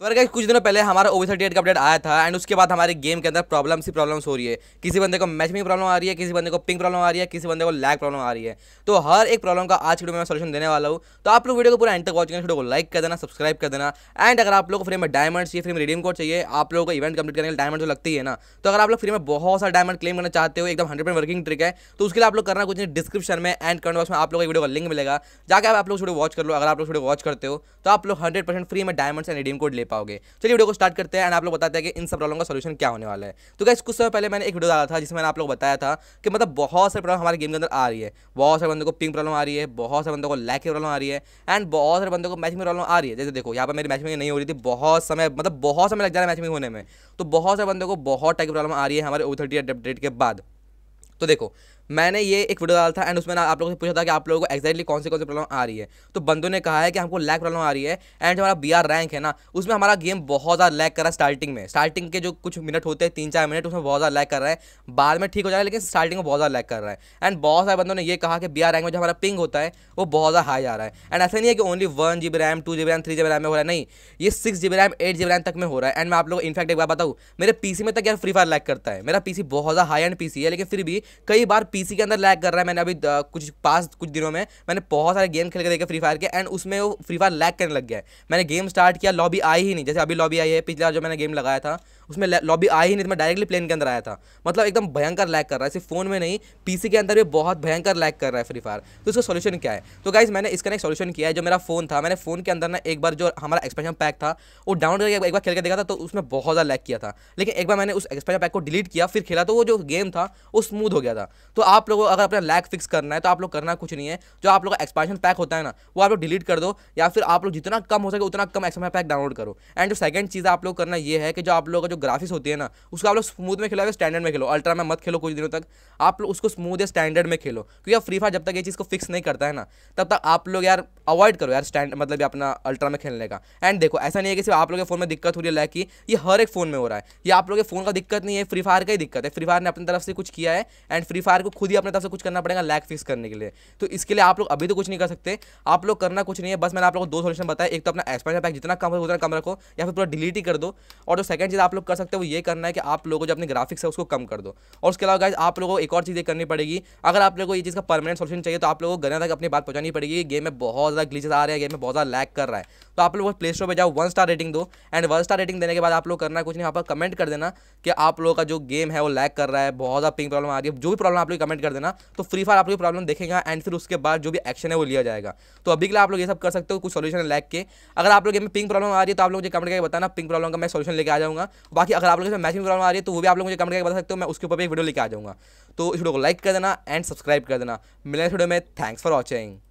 तो अगर कुछ दिनों पहले हमारा थर्टी एट का अपडेट आया था एंड उसके बाद हमारे गेम के अंदर प्रॉब्लम्स ही प्रॉब्लम्स हो रही है किसी बंदे को मैच में प्रॉब्लम आ रही है किसी बंदे को पिंक प्रॉब्लम आ रही है किसी बंदे को लैग प्रॉब्लम आ रही है तो हर एक प्रॉब्लम का आज वीडियो में सोल्यूशन देने वाला हूँ तो आप लोग वीडियो को पूरा एंड तक वॉच करें वीडियो को लाइक कर देना सब्सक्राइब कर देना एंड अगर आप लोग फ्री में डायमंड चाहिए फ्री में रिडीम कोड चाहिए आप लोगों को इवेंट कंप्लीट करने के लिए डायमंड लगती है ना तो अगर आप लोग फ्री में बहुत सारा डायमंड क्लेम करना चाहते हो एकदम हंड्रेड वर्किंग ट्रिक है तो उसके लिए आप लोग करना कुछ डिस्क्रिप्शन में एंड कमेंट बॉक्स में आप लोग वीडियो का लिंक मिलेगा जाकर आप लोग वीडियो वॉच कर लो अगर आप लोग वीडियो वॉच करते हो तो आप लोग हंड्रेड फ्री में डायमंड एंड रिडीम कोड ले पाओगे चलिए वीडियो को स्टार्ट करते हैं एंड आप लोग बताते हैं कि इन सब प्रॉब्लम का सोल्यूशन क्या होने वाला है तो क्या कुछ समय पहले मैंने एक वीडियो डाला था जिसमें मैंने आप लोग बताया था कि मतलब बहुत सारे प्रॉब्लम हमारे गेम के अंदर आ रही है बहुत सारे बंदों को पिंक प्रॉब्लम आ रही है बहुत सारे बंदों को लैक की प्रॉब्लम आ रही है एंड बहुत सारे बंदों को मैचिंग प्रॉब्लम आ रही है जैसे देखो यहाँ पर मेरी मैचिंग नहीं हो रही थी बहुत समय मतलब बहुत समय लग जा रहा है मैचिंग होने में तो बहुत सारे बंदों को बहुत टाइप की प्रॉब्लम आ रही है हमारे ओ थर्टी अपडेट के बाद तो देखो मैंने ये एक वीडियो डाला था एंड उसमें आप लोगों से पूछा था कि आप लोगों को एक्जैक्टली कौन सी कौन सी प्रॉब्लम आ रही है तो बंदों ने कहा है कि हमको लैक प्रॉब्लम आ रही है एंड जो हमारा बी रैंक है ना उसमें हमारा गेम बहुत ज़्यादा लैक कर रहा है स्टार्टिंग में स्टार्टिंग के जो कुछ मिनट होते हैं तीन चार मिनट उसमें बहुत ज़्यादा लैक कर रहा है बाद में ठीक हो जाएगा लेकिन स्टार्टिंग में बहुत ज़्यादा लैक कर रहा है एंड बहुत सारे बंदों ने यह कहा कि बी रैंक में जो हमारा पिंग होता है वो बहुत ज़्यादा हाई आ रहा है एंड ऐसा नहीं है कि only one G B RAM two G B RAM three G B RAM में हो रहा है नहीं ये six G B RAM eight G B RAM तक में हो रहा है एंड मैं आप लोग इनफैक्ट एक बार बताऊँ मेरे पीसी में तक यार फ्री फायर लैक करता है मेरा पीसी बहुत ज़्यादा हाई एंड पीसी है लेकिन फिर भी कई बार पी पीसी के अंदर लैग कर रहा है मैंने अभी कुछ पास कुछ दिनों में मैंने बहुत सारे गेम खेल के देखे फ्री फायर के एंड उसमें वो फ्री फायर लैग करने लग गया है मैंने गेम स्टार्ट किया लॉबी आई ही नहीं जैसे अभी लॉबी आई है बार जो मैंने गेम लगाया था उसमें लॉबी आई ही नहीं तो मैं डायरेक्टली प्लेन के अंदर आया था मतलब एकदम भयंकर लैग कर रहा है सिर्फ फोन में नहीं पीसी के अंदर भी बहुत भयंकर लैग कर रहा है फ्री फायर तो उसका सोल्यूशन क्या है तो गाइज मैंने इसका एक सोल्यूशन किया है जो मेरा फोन था मैंने फोन के अंदर ना एक बार जो हमारा एक्सपेंशन पैक था वो डाउन करके एक बार खेल के देखा था तो उसमें बहुत ज़्यादा लैग किया था लेकिन एक बार मैंने उस एक्सपेंशन पैक को डिलीट किया फिर खेला तो वो जो गेम था वो स्मूथ हो गया था तो आप लोगों को अगर अपना लैग फिक्स करना है तो आप लोग करना कुछ नहीं है जो आप लोग का एक्सपांशन पैक होता है ना वो आप लोग डिलीट कर दो या फिर आप लोग जितना कम हो सके उतना कम एक्सपांशन पैक डाउनलोड करो एंड जो सेकंड चीज़ आप लोग करना ये है कि जो आप लोगों का जो ग्राफिक्स होती है ना उसको आप लोग स्मूथ में खेलो या स्टैंडर्ड में खेलो अल्ट्रा में मत खेलो कुछ दिनों तक आप लोग उसको स्मूथ या स्टैंडर्ड में खेलो क्योंकि फ्री फायर जब तक ये चीज़ को फिक्स नहीं करता है ना तब तक आप लोग यार अवॉइड करो यार स्टैंड मतलब अपना अल्ट्रा में खेलने का एंड देखो ऐसा नहीं है कि सिर्फ आप लोग के फ़ोन में दिक्कत हो रही है लैक की ये हर एक फ़ोन में हो रहा है ये आप लोग के फ़ोन का दिक्कत नहीं है फ्री फायर का ही दिक्कत है फ्री फायर ने अपनी तरफ से कुछ किया है एंड फ्री फायर को आपको खुद ही अपने तरफ से कुछ करना पड़ेगा लैग फिक्स करने के लिए तो इसके लिए आप लोग अभी तो कुछ नहीं कर सकते आप लोग करना कुछ नहीं है बस मैंने आप लोग को दो सोल्यूशन बताया एक तो अपना एक्सपायर पैक जितना कम हो उतना कम रखो या फिर पूरा डिलीट ही कर दो और जो सेकंड चीज़ आप लोग कर सकते हो वो ये करना है कि आप लोगों जो अपने ग्राफिक्स है उसको कम कर दो और उसके अलावा आप लोगों को एक और चीज़ करनी पड़ेगी अगर आप लोगों को ये चीज़ का परमानेंट सोल्यूशन चाहिए तो आप लोगों को गन्ना तक अपनी बात पहुंचानी पड़ेगी गेम में बहुत ज़्यादा ग्लीचेस आ रहे हैं गेम में बहुत ज़्यादा लैग कर रहा है तो आप लोग प्ले स्टोर पर जाओ वन स्टार रेटिंग दो एंड वन स्टार रेटिंग देने के बाद आप लोग करना कुछ नहीं आप कमेंट कर देना कि आप लोगों का जो गेम है वो लैग कर रहा है बहुत ज़्यादा पिंग प्रॉब्लम आ रही है जो भी प्रॉब्लम आप लोग कमेंट कर देना तो फ्री फायर आप लोग प्रॉब्लम देखेगा एंड फिर उसके बाद जो भी एक्शन है वो लिया जाएगा तो अभी के लिए आप लोग ये सब कर सकते हो कुछ सोल्यूशन लैक के अगर आप लोग में पिंक प्रॉब्लम आ रही है तो आप लोग मुझे कमेंट करके बताना पिंक प्रॉब्लम का मैं सोल्यूशन लेकर आ जाऊँगा बाकी अगर आप लोग मैचिंग प्रॉब्लम आ रही है तो वो भी आप लोग मुझे कमेंट करके बता सकते हो मैं उसके ऊपर एक वीडियो लेकर आ जाऊंगा तो इस वीडियो को लाइक कर देना एंड सब्सक्राइब कर देना मिलने वीडियो में थैंक्स फॉर वॉचिंग